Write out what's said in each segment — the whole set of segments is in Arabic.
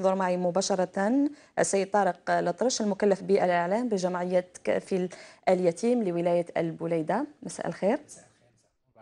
يحضر معي مباشرة السيد طارق لطرش المكلف بالإعلام بجمعية كافل اليتيم لولاية البوليدة مساء الخير مساء.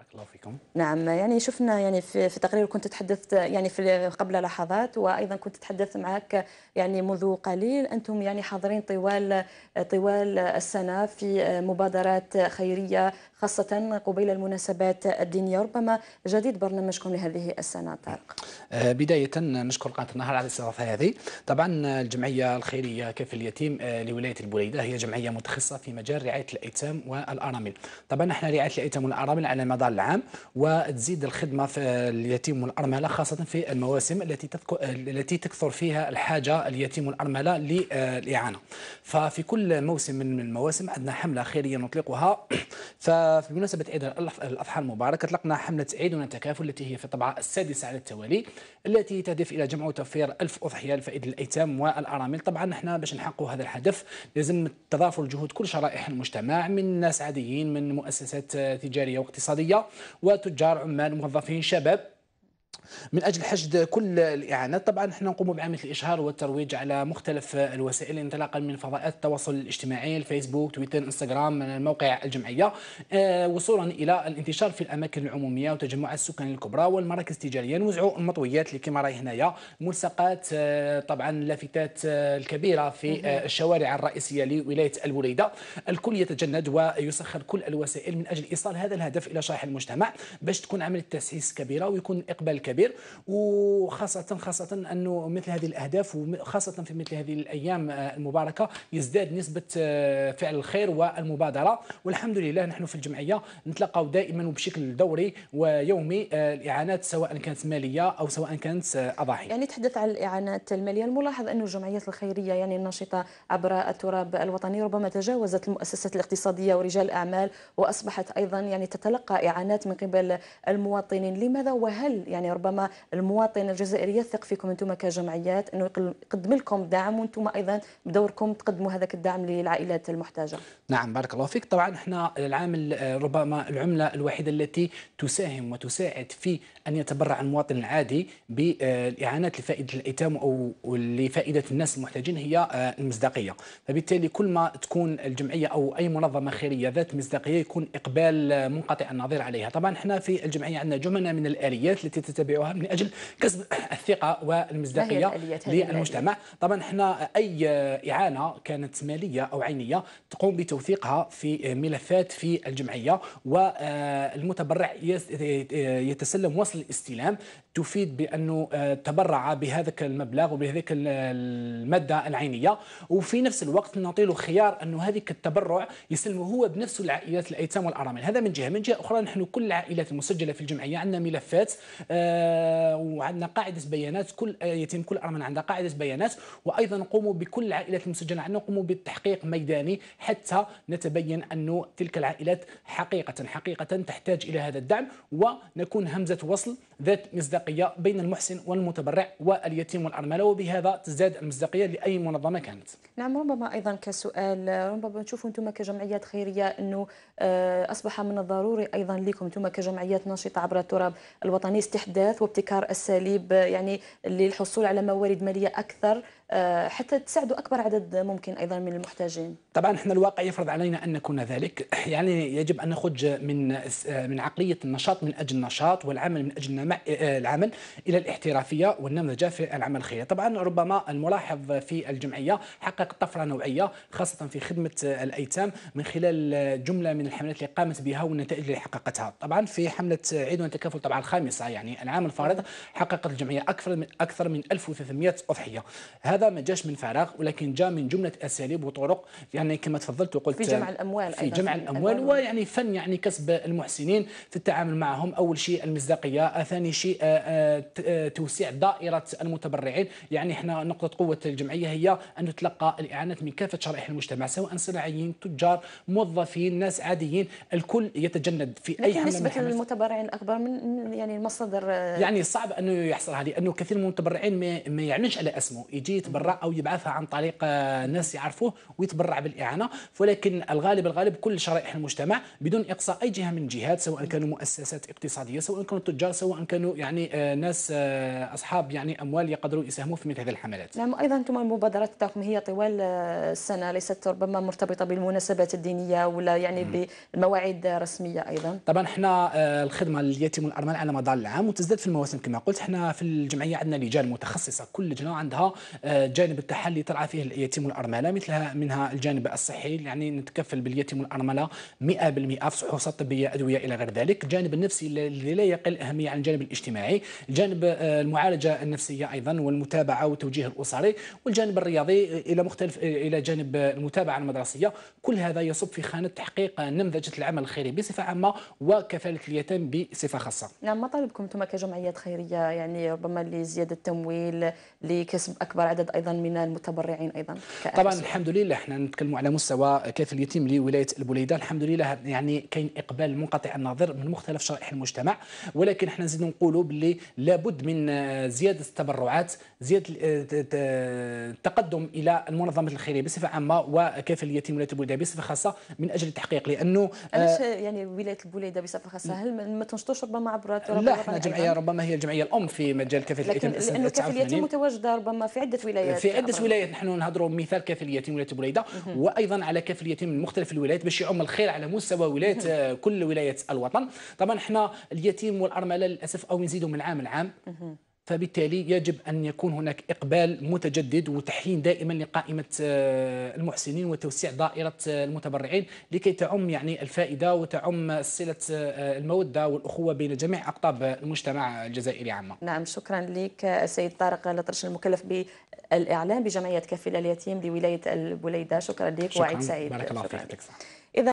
بارك الله فيكم نعم يعني شفنا يعني في, في تقرير كنت تحدثت يعني في قبل لحظات وايضا كنت تحدثت معك يعني منذ قليل انتم يعني حاضرين طوال طوال السنه في مبادرات خيريه خاصه قبيل المناسبات الدينيه ربما جديد برنامجكم لهذه السنه طارق آه، بدايه نشكر قناه النهار على الاستضافه هذه طبعا الجمعيه الخيريه كف اليتيم آه، لولايه البليده هي جمعيه متخصصه في مجال رعايه الايتام والارامل طبعا احنا رعايه الايتام والارامل على مدار العام عام وتزيد الخدمه في اليتيم والارمله خاصه في المواسم التي التي تكثر فيها الحاجه اليتيم والارمله للاعانه ففي كل موسم من المواسم عندنا حمله خيريه نطلقها فبمناسبه عيد الاضحى المبارك اطلقنا حمله عيدنا التكافل التي هي في الطبعه السادسه على التوالي التي تهدف الى جمع وتوفير 1000 اضحيه لفائده الايتام والارامل طبعا نحن باش نحققوا هذا الهدف لازم تضافر جهود كل شرائح المجتمع من ناس عاديين من مؤسسات تجاريه واقتصاديه وتجار عمال موظفين شباب من اجل حشد كل الاعانات طبعا نحن نقوم بعمليه الاشهار والترويج على مختلف الوسائل انطلاقا من فضاءات التواصل الاجتماعي الفيسبوك تويتر انستغرام موقع الجمعيه آه، وصولا الى الانتشار في الاماكن العموميه وتجمعات السكان الكبرى والمراكز التجاريه نوزعوا المطويات اللي كما راهي هنايا ملصقات آه، طبعا اللافتات آه، الكبيره في الشوارع الرئيسيه لولايه الوليده الكل يتجند ويسخر كل الوسائل من اجل ايصال هذا الهدف الى شرائح المجتمع باش تكون عمليه تسعيس كبيره ويكون اقبال كبير التعبير وخاصة خاصة أنه مثل هذه الأهداف وخاصة في مثل هذه الأيام آه، المباركة يزداد نسبة آه، فعل الخير والمبادرة والحمد لله نحن في الجمعية نتلقى دائما وبشكل دوري ويومي آه، الإعانات سواء كانت مالية أو سواء كانت أضاحي يعني تحدث عن الإعانات المالية الملاحظ أن الجمعيات الخيرية يعني الناشطة عبر التراب الوطني ربما تجاوزت المؤسسات الاقتصادية ورجال الأعمال وأصبحت أيضا يعني تتلقى إعانات من قبل المواطنين لماذا وهل يعني ربما ربما المواطن الجزائري يثق فيكم انتم كجمعيات انه يقدم لكم دعم وانتم ايضا بدوركم تقدموا هذاك الدعم للعائلات المحتاجه. نعم بارك الله فيك طبعا احنا العامل ربما العمله الوحيده التي تساهم وتساعد في ان يتبرع المواطن العادي بالاعانات لفائده الايتام او لفائده الناس المحتاجين هي آه، المصداقيه فبالتالي كل ما تكون الجمعيه او اي منظمه خيريه ذات مصداقيه يكون اقبال آه، منقطع النظير عليها طبعا احنا في الجمعيه عندنا جمله من الاليات التي تتبع نتبعها من اجل كسب الثقه والمصداقيه للمجتمع طبعا حنا اي اعانه كانت ماليه او عينيه تقوم بتوثيقها في ملفات في الجمعيه والمتبرع يتسلم وصل الاستلام تفيد بانه آه، تبرع بهذاك المبلغ وبهذيك الماده العينيه وفي نفس الوقت نعطي له خيار انه هذيك التبرع يسلمه هو بنفسه العائلات الايتام والارامل هذا من جهه من جهه اخرى نحن كل العائلات المسجله في الجمعيه عندنا ملفات آه، وعندنا قاعده بيانات كل يتم كل ارمن عندها قاعده بيانات وايضا نقوم بكل العائلات المسجله عندنا نقوم بالتحقيق ميداني حتى نتبين انه تلك العائلات حقيقه حقيقه تحتاج الى هذا الدعم ونكون همزه وصل ذات مصداقيه المصداقية بين المحسن والمتبرع واليتيم والأرملة وبهذا تزداد المصداقية لأي منظمة كانت نعم ربما أيضا كسؤال ربما تشوفوا أنتم كجمعيات خيرية أنه آه، أصبح من الضروري أيضا لكم أنتم كجمعيات ناشطة عبر التراب الوطني استحداث وابتكار أساليب يعني للحصول على موارد مالية أكثر آه، حتى تساعدوا اكبر عدد ممكن ايضا من المحتاجين. طبعا احنا الواقع يفرض علينا ان نكون ذلك، يعني يجب ان نخرج من آه، من عقليه النشاط من اجل النشاط والعمل من اجل آه، العمل الى الاحترافيه والنمذجه في العمل الخيري، طبعا ربما الملاحظ في الجمعيه حقق طفره نوعيه خاصه في خدمه الايتام من خلال جمله من الحملات اللي قامت بها والنتائج اللي حققتها، طبعا في حمله عيد التكافل طبعا الخامسه يعني العام الفارض حققت الجمعيه اكثر من اكثر من 1300 اضحيه. هذا ما جاش من فراغ ولكن جاء من جمله اساليب وطرق يعني كما تفضلت وقلت في جمع الاموال في جمع الاموال ويعني فن يعني كسب المحسنين في التعامل معهم اول شيء المصداقيه ثاني شيء آه، آه، توسيع دائره المتبرعين يعني احنا نقطه قوه الجمعيه هي ان تلقى الاعانات من كافه شرائح المجتمع سواء صناعيين تجار موظفين ناس عاديين الكل يتجند في اي لكن نسبه المتبرعين اكبر من يعني المصادر آه، يعني صعب انه يحصل هذه لانه كثير من المتبرعين ما يعلنش على اسمه يجي يتبرع او يبعثها عن طريق آه، ناس يعرفوه ويتبرع بالاعانه ولكن الغالب الغالب كل شرائح المجتمع بدون اقصاء اي جهه من الجهات سواء كانوا مؤسسات اقتصاديه سواء كانوا تجار سواء كانوا يعني آه، ناس آه، اصحاب يعني اموال يقدروا يساهموا في مثل هذه الحملات. نعم ايضا انتم المبادرات تاعكم هي طوال السنه ليست ربما مرتبطه بالمناسبات الدينيه ولا يعني بالمواعيد الرسميه ايضا. طبعا احنا الخدمه لليتيم الارمال على مدار العام وتزداد في المواسم كما قلت احنا في الجمعيه عندنا لجان متخصصه كل لجنه عندها جانب التحلي ترعى فيه اليتيم والارمله مثلها منها الجانب الصحي يعني نتكفل باليتيم والارمله 100% في فحوصات طبيه ادويه الى غير ذلك الجانب النفسي الذي لا يقل اهميه عن الجانب الاجتماعي الجانب آه، المعالجه النفسيه ايضا والمتابعه والتوجيه الاسري والجانب الرياضي الى مختلف آه، الى جانب المتابعه المدرسيه كل هذا يصب في خانه تحقيق نمذجه العمل الخيري بصفه عامه وكفاله اليتيم بصفه خاصه نعم ما طالبكم انتم كجمعيات خيريه يعني ربما لزياده التمويل لكسب اكبر عدد عدد ايضا من المتبرعين ايضا طبعا الحمد لله احنا نتكلموا على مستوى كيف اليتيم لولايه البوليده الحمد لله يعني كاين اقبال منقطع النظر من مختلف شرائح المجتمع ولكن احنا نزيد نقولوا باللي لابد من زياده التبرعات زياده التقدم الى المنظمات الخيريه بصفه عامه وكيف اليتيم ولايه البوليده بصفه خاصه من اجل التحقيق لانه علاش آه، يعني ولايه البوليده بصفه خاصه هل ما تنشطوش ربما عبر لا احنا جمعيه ربما هي الجمعيه الام في مجال كافه اليتيم لكن اليتيم متواجده ربما في عده ولايات الولايات في عده ولايات نحن نهضروا مثال كاف اليتيم ولايه بريده وايضا على كاف اليتيم من مختلف الولايات باش يعم الخير على مستوى ولايه كل ولايات الوطن طبعا حنا اليتيم والارمله للاسف او نزيدوا من عام لعام فبالتالي يجب أن يكون هناك إقبال متجدد وتحيين دائما لقائمة آه، المحسنين وتوسيع دائرة آه، المتبرعين لكي تعم يعني الفائدة وتعم صلة آه، المودة والأخوة بين جميع أقطاب المجتمع الجزائري عامة نعم شكرا لك السيد طارق لطرش المكلف بالإعلام بجمعية كفيل اليتيم بولاية البليدة شكرا لك وعيد سعيد بارك الله فيك